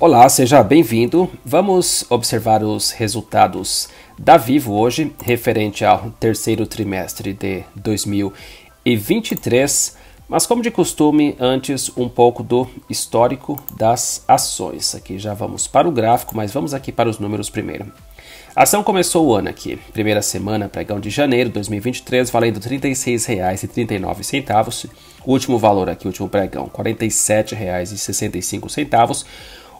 Olá, seja bem-vindo. Vamos observar os resultados da Vivo hoje, referente ao terceiro trimestre de 2023. Mas, como de costume, antes um pouco do histórico das ações. Aqui já vamos para o gráfico, mas vamos aqui para os números primeiro. A ação começou o ano aqui, primeira semana, pregão de janeiro de 2023, valendo R$ 36,39. Último valor aqui, último pregão, R$ 47,65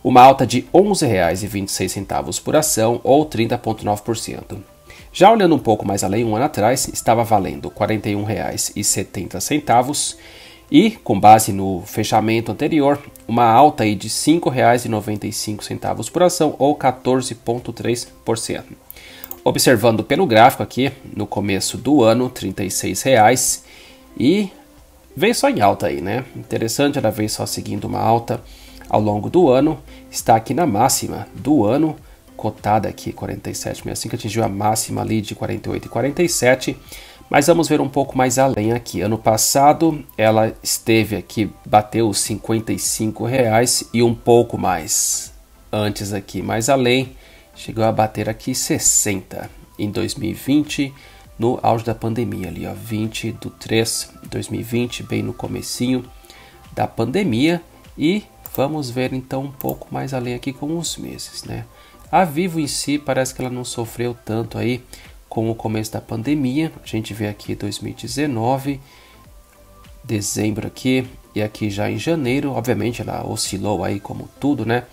uma alta de R$ 11,26 por ação, ou 30,9%. Já olhando um pouco mais além, um ano atrás, estava valendo R$ 41,70 e, com base no fechamento anterior, uma alta aí de R$ 5,95 por ação, ou 14,3%. Observando pelo gráfico aqui, no começo do ano, R$ 36,00 e veio só em alta aí, né? Interessante, ela veio só seguindo uma alta ao longo do ano, está aqui na máxima do ano, cotada aqui 47,65, atingiu a máxima ali de 48,47, mas vamos ver um pouco mais além aqui. Ano passado ela esteve aqui, bateu os 55 reais e um pouco mais. Antes aqui, mais além, chegou a bater aqui 60 em 2020, no auge da pandemia ali, ó, 20 do 3 2020, bem no comecinho da pandemia e Vamos ver então um pouco mais além aqui com os meses, né? A Vivo em si parece que ela não sofreu tanto aí com o começo da pandemia. A gente vê aqui 2019, dezembro aqui e aqui já em janeiro. Obviamente ela oscilou aí como tudo, né?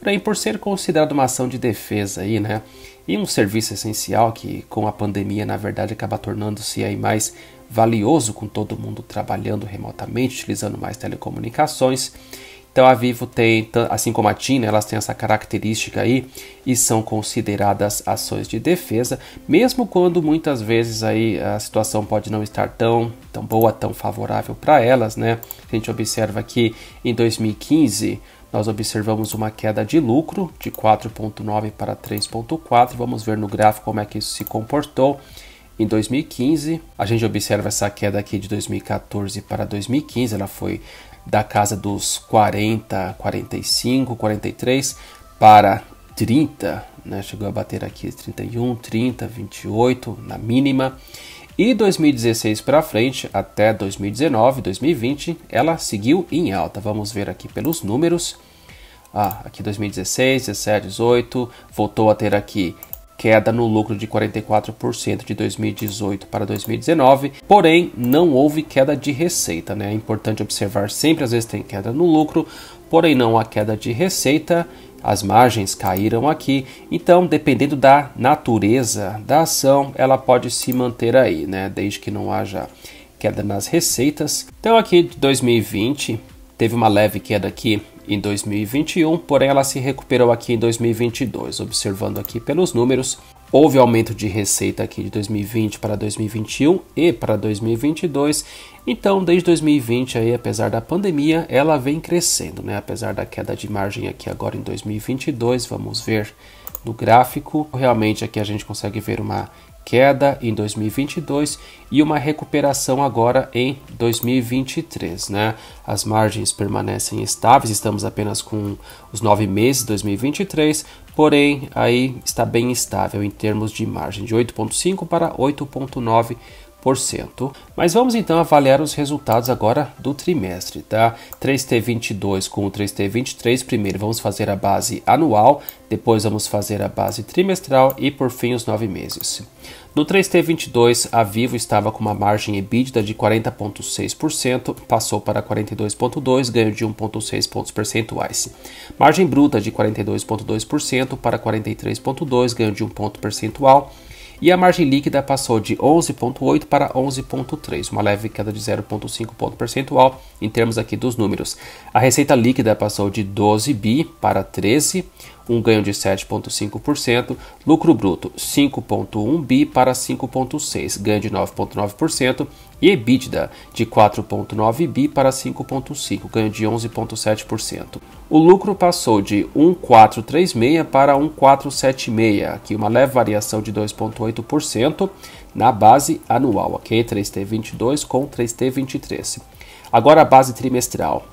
Porém, por ser considerada uma ação de defesa aí, né? E um serviço essencial que com a pandemia, na verdade, acaba tornando-se aí mais valioso com todo mundo trabalhando remotamente, utilizando mais telecomunicações. Então a Vivo tem, assim como a TIM, elas têm essa característica aí e são consideradas ações de defesa, mesmo quando muitas vezes aí a situação pode não estar tão, tão boa, tão favorável para elas, né? A gente observa que em 2015 nós observamos uma queda de lucro de 4.9 para 3.4. Vamos ver no gráfico como é que isso se comportou. Em 2015, a gente observa essa queda aqui de 2014 para 2015, ela foi da casa dos 40, 45, 43 para 30, né? chegou a bater aqui 31, 30, 28 na mínima. E 2016 para frente, até 2019, 2020, ela seguiu em alta. Vamos ver aqui pelos números. Ah, aqui 2016, 17, 18, voltou a ter aqui queda no lucro de 44% de 2018 para 2019, porém não houve queda de receita. Né? É importante observar sempre, às vezes tem queda no lucro, porém não há queda de receita, as margens caíram aqui, então dependendo da natureza da ação, ela pode se manter aí, né? desde que não haja queda nas receitas. Então aqui de 2020 teve uma leve queda aqui em 2021, porém ela se recuperou aqui em 2022. Observando aqui pelos números, houve aumento de receita aqui de 2020 para 2021 e para 2022. Então, desde 2020 aí, apesar da pandemia, ela vem crescendo, né? Apesar da queda de margem aqui agora em 2022, vamos ver no gráfico. Realmente aqui a gente consegue ver uma queda em 2022 e uma recuperação agora em 2023, né? As margens permanecem estáveis, estamos apenas com os nove meses de 2023, porém aí está bem estável em termos de margem de 8,5 para 8,9 mas vamos então avaliar os resultados agora do trimestre, tá? 3T22 com o 3T23, primeiro vamos fazer a base anual, depois vamos fazer a base trimestral e por fim os nove meses. No 3T22, a Vivo estava com uma margem EBITDA de 40,6%, passou para 42,2%, ganho de 1,6 pontos percentuais. Margem bruta de 42,2% para 43,2%, ganho de 1 ponto percentual e a margem líquida passou de 11,8 para 11,3, uma leve queda de 0,5 ponto percentual em termos aqui dos números. A receita líquida passou de 12 bi para 13, um ganho de 7,5%, lucro bruto 5,1 bi para 5,6, ganho de 9,9%, e EBITDA de 4,9 bi para 5,5, ganho de 11,7% o lucro passou de 1,436 para 1,476, aqui é uma leve variação de 2,8% na base anual, ok? 3T22 com 3T23. Agora a base trimestral,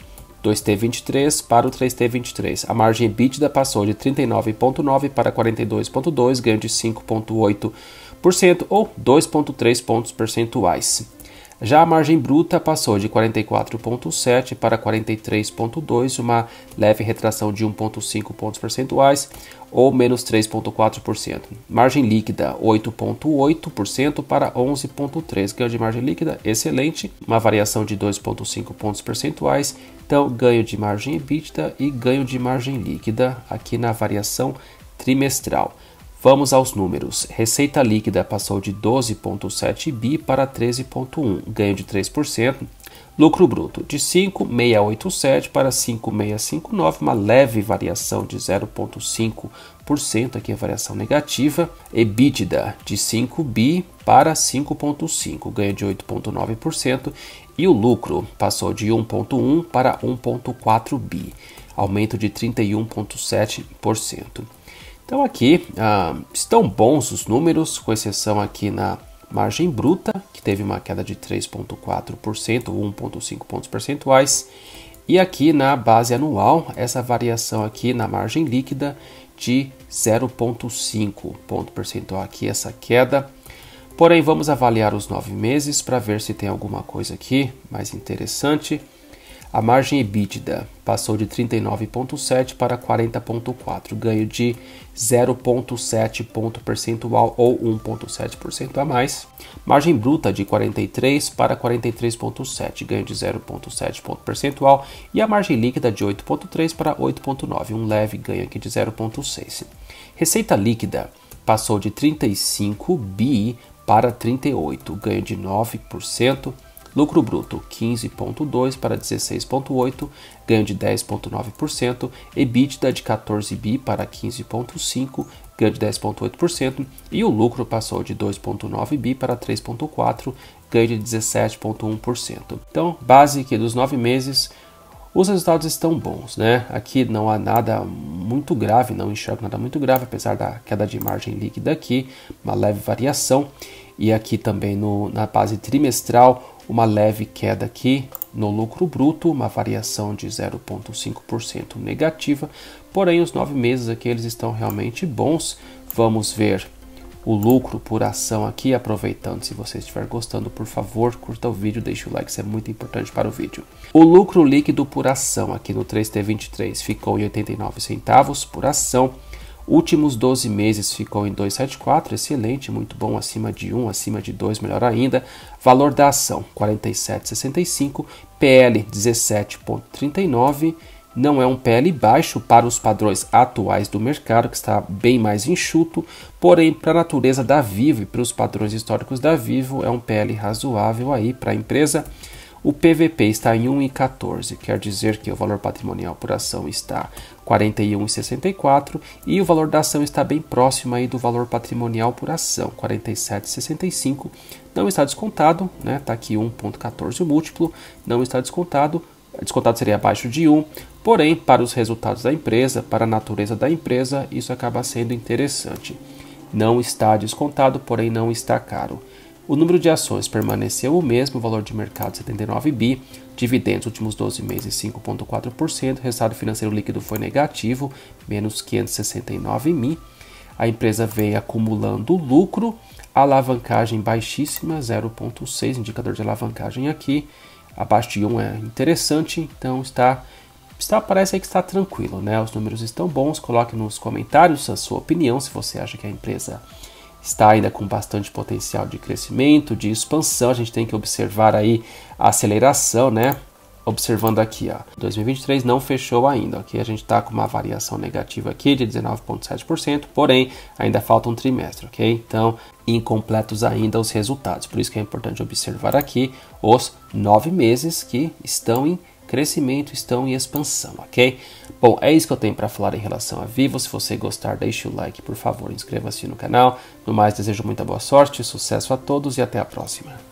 2T23 para o 3T23. A margem EBITDA passou de 39,9 para 42,2, ganho de 5,8% ou 2,3 pontos percentuais. Já a margem bruta passou de 44,7 para 43,2, uma leve retração de 1,5 pontos percentuais ou menos 3,4%. Margem líquida 8,8% para 11,3%. Ganho de margem líquida excelente, uma variação de 2,5 pontos percentuais. Então, ganho de margem EBITDA e ganho de margem líquida aqui na variação trimestral. Vamos aos números. Receita líquida passou de 12,7 bi para 13,1, ganho de 3%. Lucro bruto de 5,687 para 5,659, uma leve variação de 0,5%, aqui é variação negativa. EBITDA de 5 bi para 5,5, ganho de 8,9%. E o lucro passou de 1,1 para 1,4 bi, aumento de 31,7%. Então aqui ah, estão bons os números, com exceção aqui na margem bruta, que teve uma queda de 3,4% ou 1,5 pontos percentuais. E aqui na base anual, essa variação aqui na margem líquida de 0,5 ponto percentual aqui, essa queda. Porém, vamos avaliar os nove meses para ver se tem alguma coisa aqui mais interessante. A margem EBITDA passou de 39,7 para 40,4, ganho de 0,7 ponto percentual ou 1,7% a mais. Margem bruta de 43 para 43,7, ganho de 0,7 ponto percentual. E a margem líquida de 8,3 para 8,9, um leve ganho aqui de 0,6. Receita líquida passou de 35 bi para 38, ganho de 9% lucro bruto 15,2 para 16,8, ganho de 10,9%, EBITDA de 14 bi para 15,5, ganho de 10,8%, e o lucro passou de 2,9 bi para 3,4, ganho de 17,1%. Então, base que dos nove meses, os resultados estão bons, né? Aqui não há nada muito grave, não enxergo nada muito grave, apesar da queda de margem líquida aqui, uma leve variação. E aqui também no, na base trimestral, uma leve queda aqui no lucro bruto, uma variação de 0,5% negativa, porém os nove meses aqui eles estão realmente bons. Vamos ver o lucro por ação aqui, aproveitando, se você estiver gostando, por favor, curta o vídeo, deixe o like, isso é muito importante para o vídeo. O lucro líquido por ação aqui no 3T23 ficou em 89 centavos por ação, Últimos 12 meses ficou em 274, excelente, muito bom, acima de 1, acima de 2, melhor ainda. Valor da ação 47,65, PL 17,39 não é um PL baixo para os padrões atuais do mercado, que está bem mais enxuto, porém, para a natureza da Vivo e para os padrões históricos da Vivo, é um PL razoável aí para a empresa. O PVP está em 1,14, quer dizer que o valor patrimonial por ação está 41,64 e o valor da ação está bem próximo aí do valor patrimonial por ação, 47,65. Não está descontado, né? Está aqui 1,14 o múltiplo, não está descontado. Descontado seria abaixo de 1, porém, para os resultados da empresa, para a natureza da empresa, isso acaba sendo interessante. Não está descontado, porém não está caro. O número de ações permaneceu o mesmo, valor de mercado 79 bi, dividendos últimos 12 meses 5,4%, resultado financeiro líquido foi negativo, menos 569 mil. A empresa vem acumulando lucro, alavancagem baixíssima, 0,6, indicador de alavancagem aqui, abaixo de 1 é interessante, então está está parece que está tranquilo, né? Os números estão bons. Coloque nos comentários a sua opinião se você acha que a empresa está ainda com bastante potencial de crescimento, de expansão. A gente tem que observar aí a aceleração, né? Observando aqui, ó, 2023 não fechou ainda. Aqui a gente está com uma variação negativa aqui de 19,7%, porém ainda falta um trimestre, ok? Então, incompletos ainda os resultados. Por isso que é importante observar aqui os nove meses que estão em crescimento, estão em expansão, ok? Bom, é isso que eu tenho para falar em relação a Vivo. Se você gostar, deixe o like, por favor, inscreva-se no canal. No mais, desejo muita boa sorte, sucesso a todos e até a próxima.